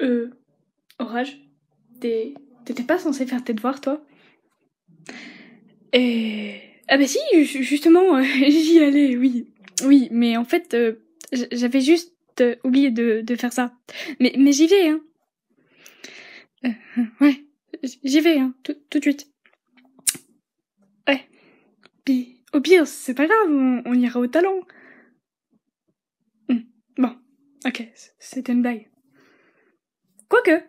Euh, orage, t'étais pas censé faire tes devoirs, toi Et... Ah bah si, justement, euh, j'y allais, oui. Oui, mais en fait, euh, j'avais juste euh, oublié de, de, faire ça. Mais, mais j'y vais, hein. ouais, j'y vais, hein, tout, de suite. Ouais. Puis, au pire, c'est pas grave, on, on ira au talent. Hum, bon, ok, c'était une blague. Quoique,